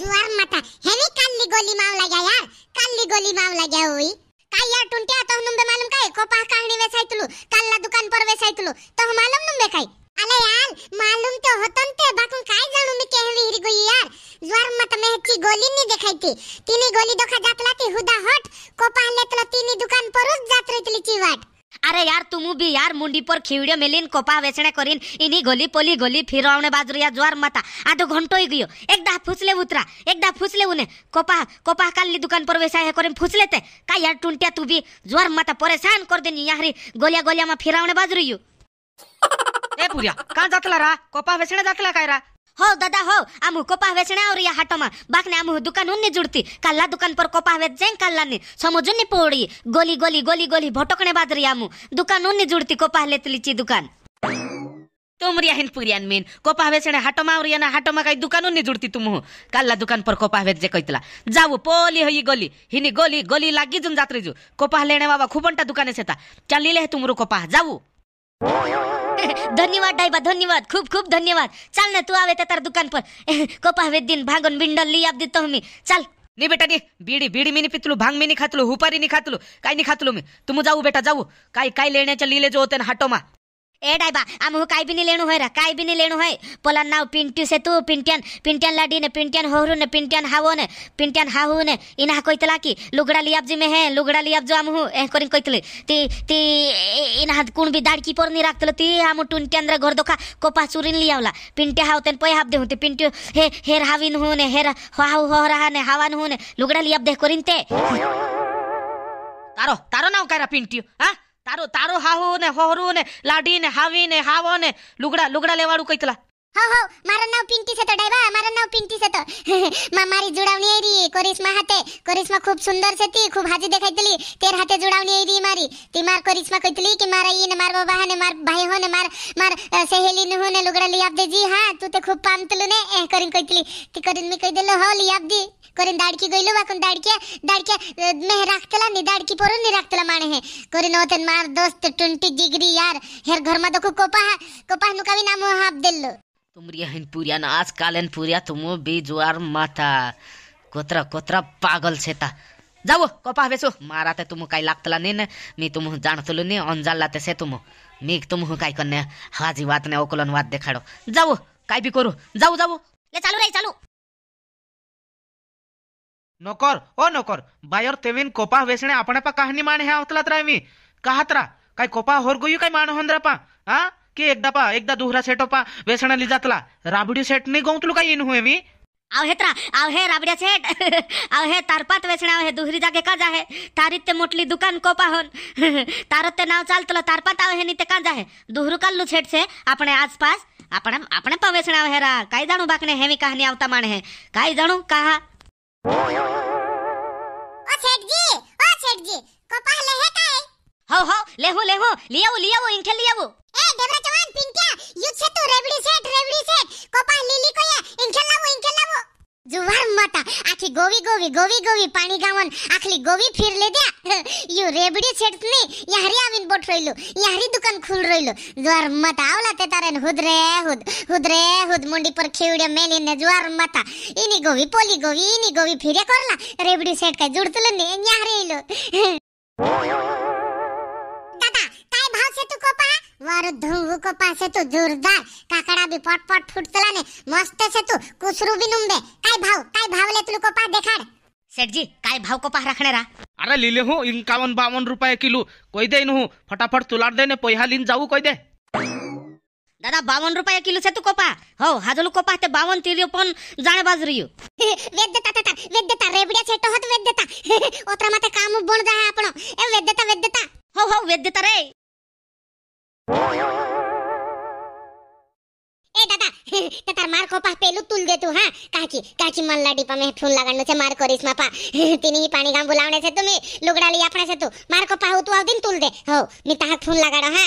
जुआर माता हेनी काली गोली मावला गया यार काली गोली मावला गया हुई काय यार टुंटे आता हम नंबे मालूम काय कोपा कालनी वेसाइतलु कालला दुकान पर वेसाइतलु तो हम मालूम नंबे काय अले यार मालूम तो होतन ते बाकुन काय जाणू मी केहवी हिर गई यार जुआर माता में की गोली नहीं दिखाई थी तीनी गोली दोखा जातलाती हुदा हट कोपा लेतलो तीनी दुकान पर उस जात रहतली चीवाट अरे यार तुम भी यार मुंडी पर खिवड़े मेलिन कोपा वेचने करीन इन्हीं गोली पोली गोली फिर आवने बाजरिया ज्वार माता आधो घंटो ही गयो एक दा फुसले उतरा एक दा फुसले उन्हें कोपा कोपा काली दुकान पर वैसा है करीन फुसले ते का यार टुंटिया तू भी ज्वार मता परेशान कर देनी यारी गोलिया गोलिया में फिर आवने बाजरियो ए पुरिया कहाँ जातला रा कोपा वेचने जातला काय હો દાદા હો આમ કોપા વેચણે આવરી આ હાટમાં બાકને આમ દુકાન ઉન્ની જુડતી કાલા દુકાન પર કોપા વેચ જાય કાલાની સમજુની પોડી ગોલી ગોલી ગોલી ગોલી ભટકણે બાદરી આમ દુકાન ઉન્ની જુડતી કોપા લેતલી ચી દુકાન তোমরিয়া হিন পুরিয়ান মিন কোপা হবে সেনে হাটো মাউরিয়া না হাটো মা কাই দোকানও নি জুড়তি তুম কাল্লা দোকান পর কোপা হবে যে কইতলা যাও পলি হই গলি হিনি গলি গলি লাগি জুন যাত্রী জু কোপা লেনে বাবা খুবনটা দোকানে সেতা চালিলে তুমরু কোপা যাও धन्यवाद डायबा धन्यवाद खूप खूप धन्यवाद चाल ना तू आवे तर दुकान पर कोपा दिन भांगन बिंडल ली आप देतो मी चाल नी बेटा नी बीडी बीडी मी पितलो भांग मी खातलो हुपारी नी खातलो काय नी खातलो मी तुम्ही जाऊ बेटा जाऊ काय काय लेण्याच्या लिले जो होते ना हाटोमा ए डाइबा आम काई भी नहीं लेनु है काई भी नहीं लेनु है पोला नाव पिंटू से तू पिंटियन पिंटियन लाडी ने पिंटियन होहरु ने पिंटियन हावो ने पिंटियन हाहु ने इना कोइतला की लुगड़ा लियाब जी में है लुगड़ा लियाब जो आमहु ए करिन कोइतले ती ती इना हाथ कुण भी दाड़की पर नहीं राखतले ती हम टुनटियन रे घर दोखा कोपा चुरिन लियावला पिंटे हाव तेन पय हाब देहु ते पिंटू हे हेर हाविन हु ने हेर हाहु हो रहा ने हावान हु ने लुगड़ा लियाब देख करिन ते तारो तारो नाव कायरा पिंटियो हां તારો તારો હાહુ ને હોહરું ને લાઢી ને હાવી ને હાવો ને લુગડા લુગડા લેવાળું કઈતલા हो हो मारा नाव पिंटी से तो डाइवा मारा नाव पिंटी से तो मारी जुड़ावनी आई री करिश्मा हाते करिश्मा खूब सुंदर से ती खूब हाजी देखाई तली तेर हाते जुड़ावनी आई री मारी ती मार करिश्मा कहतली कि मारा ई ने मार बाबा ने मार भाई हो ने मार मार सहेली ने हो ने लुगड़ा लिया दे जी हां तू ते खूब पाम तलु ने ए करिन कहतली ती करिन में कह देलो हो लिया दी करिन दाड़की गइलो वा कन दाड़किया दाड़के मैं राखतला नी दाड़की पर नी राखतला माने है करिन ओतन मार दोस्त टुंटी जिगरी यार हेर घर में तो खूब कोपा है कोपा नु कभी नाम हाफ देलो तुमरिया हिंदपुरिया आज कालेन पुरिया तुम बेजुआर माता कोतरा कोतरा पागल छेता जाओ कपा बेसो मारा ते तुम काई लागतला ने मी तुम जाणतलो ने अंजाला ते से तुम मीक तुम काई कन्ने हाजी बात ने ओकलन वात देखाडो जाओ काई भी करो जाओ जाओ ले चालू रे चालू नोकर ओ नोकर बायर तेवीन कोपा वेसणे आपण पा कहाणी माने हा उतलात राय मी काहात्रा कोपा होर गयू काय मान होंद्रा पा हा की एकदा पा एकदा दुहरा सेट पा ली जातला राबडी सेट नाही गवतलो काय इन हुए मी आव हे त्रा आव हे राबड्या सेट आव हे तारपात वेचण्या हे दुहरी जागे काज आहे तारीत ते मोटली दुकान कोपाहन तारत ते नाव चालतलं तारपात आव हे नी ते काज आहे दुहरु काल्लू सेट से आपणे आसपास आपण आपण पण वेचण्या हे रा काय जाणू बाकणे हे मी कहाणी आवता माणे हे काय जाणू कहा ओ सेठ जी ओ सेठ जी कोपाहले है काय हो हो लेहू लेहू लियाऊ लियाऊ इंखे लियाऊ ए देवरा गोवी गोवी गोवी पाणी गावन आखली गोवी फिरले द्या यू रेबडी छेडतनी याहरी आम्ही बोट रोयलो याहरी दुकान खुल रोयलो ज्वार मता आवला ते तारेन हुद रे हुद हुद रे हुद मुंडी पर खेवड्या मेलीने ज्वार मता इनी गोवी पोली गोवी इनी गोवी फिरे करला रेबडी सेट काय जुडतलं ने याहरी इलो वार धुंगू को पासे तू जोरदार काकडा बी पट पट फुटतला ने मस्त से तू कुसरू बी नुंबे काय भाव काय भाव ले तुल को पा देखाड सेठ जी काय भाव को पा रखने रा अरे लीले हूँ इक्यावन बावन रुपए किलो कोई दे हूँ फटाफट तुलार देने पोहा लीन जाऊ कोई दे दादा बावन रुपये किलो से तू कोपा हो हाजलो कोपा ते बावन तिरपन जाने बाज रही वेद देता ताता वेद देता रेबडिया सेट होत वेद देता ओतरा माते काम बण जाय आपण ए वेद देता वेद देता हो हो वेद देता रे ए दादा तार मार को पा पेलू तुल दे तू हा काची काची मल्ला डिपा में फोन लगाणो छे मार करिस मा पा तिनी पाणी गाम बोलावणे छे तुम्ही लुगडा लई आपणे छे तू मार को पाहू तू आवदीन तुल दे हो मी ताहा फोन लगाडो हा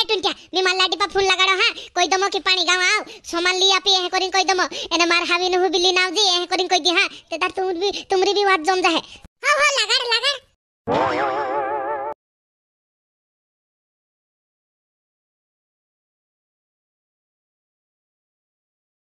ए टुंट्या मी मल्ला डिपा फोन लगाडो हा कोई दमो की पाणी गाम आव समान ली आपी हे करिन कोई दमो एने मार हावी नु बिली नाव जी हे करिन कोई दी हा ते तार तुम भी तुमरी भी वाट जम जाहे हो हो लगाड लगाड